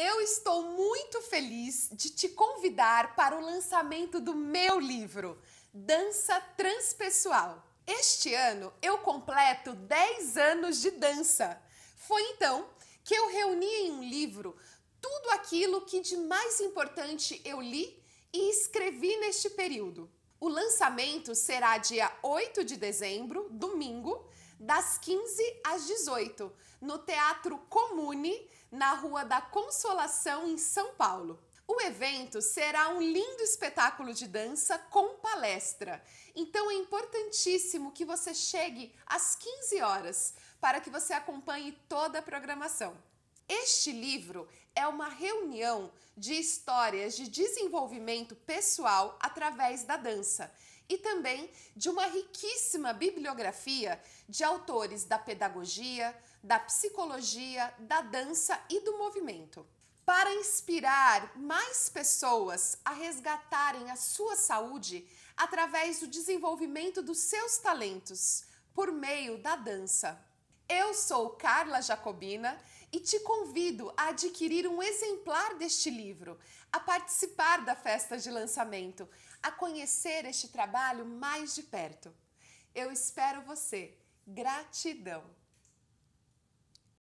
Eu estou muito feliz de te convidar para o lançamento do meu livro, Dança Transpessoal. Este ano eu completo 10 anos de dança. Foi então que eu reuni em um livro tudo aquilo que de mais importante eu li e escrevi neste período. O lançamento será dia 8 de dezembro, domingo das 15 às 18, no Teatro Comune, na Rua da Consolação, em São Paulo. O evento será um lindo espetáculo de dança com palestra. Então é importantíssimo que você chegue às 15 horas para que você acompanhe toda a programação. Este livro é uma reunião de histórias de desenvolvimento pessoal através da dança e também de uma riquíssima bibliografia de autores da pedagogia, da psicologia, da dança e do movimento. Para inspirar mais pessoas a resgatarem a sua saúde através do desenvolvimento dos seus talentos por meio da dança. Eu sou Carla Jacobina e te convido a adquirir um exemplar deste livro, a participar da festa de lançamento, a conhecer este trabalho mais de perto. Eu espero você. Gratidão!